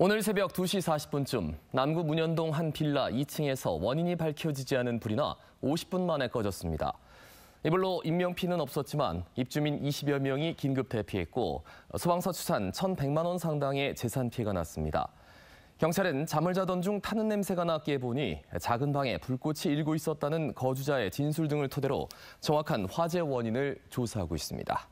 오늘 새벽 2시 40분쯤 남구 문현동 한 빌라 2층에서 원인이 밝혀지지 않은 불이 나 50분 만에 꺼졌습니다. 이불로 인명피해는 없었지만 입주민 20여 명이 긴급 대피했고 소방서 추산 1,100만 원 상당의 재산 피해가 났습니다. 경찰은 잠을 자던 중 타는 냄새가 났기에 보니 작은 방에 불꽃이 일고 있었다는 거주자의 진술 등을 토대로 정확한 화재 원인을 조사하고 있습니다.